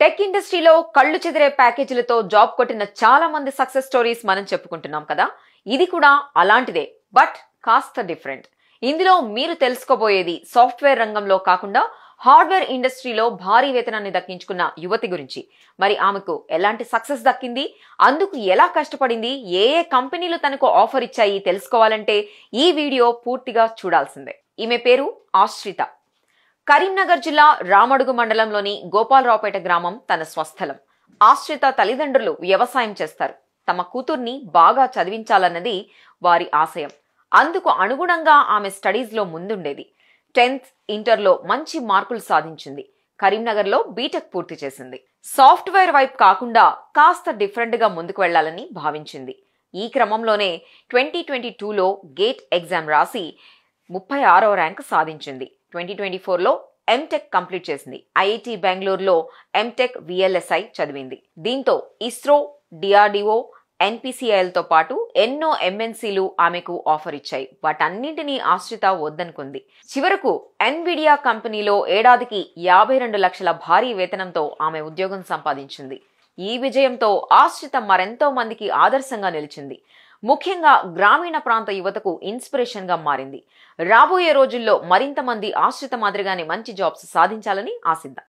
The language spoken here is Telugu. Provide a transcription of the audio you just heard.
టెక్ ఇండస్ట్రీలో కళ్ళు చెదిరే ప్యాకేజీలతో జాబ్ కొట్టిన చాలా మంది సక్సెస్ స్టోరీస్ మనం చెప్పుకుంటున్నాం కదా ఇది కూడా అలాంటిదే బట్ కాస్త డిఫరెంట్ ఇందులో మీరు తెలుసుకోబోయేది సాఫ్ట్వేర్ రంగంలో కాకుండా హార్డ్వేర్ ఇండస్ట్రీలో భారీ వేతనాన్ని దక్కించుకున్న యువతి గురించి మరి ఆమెకు ఎలాంటి సక్సెస్ దక్కింది అందుకు ఎలా కష్టపడింది ఏ ఏ కంపెనీలు తనకు ఆఫర్ ఇచ్చాయి తెలుసుకోవాలంటే ఈ వీడియో పూర్తిగా చూడాల్సిందే ఈమె పేరు ఆశ్రిత కరీంనగర్ జిల్లా రామడుగు మండలంలోని గోపాలరావుపేట గ్రామం తన స్వస్థలం ఆశ్రిత తల్లిదండ్రులు వ్యవసాయం చేస్తారు తమ కూతుర్ని బాగా చదివించాలన్నది వారి ఆశయం అందుకు అనుగుణంగా ఆమె స్టడీస్లో ముందుండేది టెన్త్ ఇంటర్లో మంచి మార్కులు సాధించింది కరీంనగర్లో బీటెక్ పూర్తి చేసింది సాఫ్ట్వేర్ వైపు కాకుండా కాస్త డిఫరెంట్గా ముందుకు వెళ్లాలని భావించింది ఈ క్రమంలోనే ట్వంటీ ట్వంటీ టూలో గేట్ ఎగ్జామ్ రాసి ముప్పై ఆరో ర్యాంక్ సాధించింది ట్వంటీ ట్వంటీ ఫోర్లో ఎంటెక్ కంప్లీట్ చేసింది ఐఐటి బెంగళూరులో ఎంటెక్ విఎల్ఎస్ఐ చదివింది దీంతో ఇస్రో డిఆర్డిఓ ఎన్పిసిఐఎల్తో పాటు ఎన్నో ఎంఎన్సీలు ఆమెకు ఆఫర్ ఇచ్చాయి వాటన్నింటినీ ఆశ్రిత వద్దనుకుంది చివరకు ఎన్విడియా కంపెనీలో ఏడాదికి యాభై రెండు లక్షల భారీ వేతనంతో ఆమె ఉద్యోగం సంపాదించింది ఈ విజయంతో ఆశ్రిత మరెంతో మందికి ఆదర్శంగా నిలిచింది ముఖ్యంగా గ్రామీణ ప్రాంత యువతకు ఇన్స్పిరేషన్ గా మారింది రాబోయే రోజుల్లో మరింత మంది ఆశ్రిత మాదిరిగానే మంచి జాబ్స్ సాధించాలని ఆశిద్దాం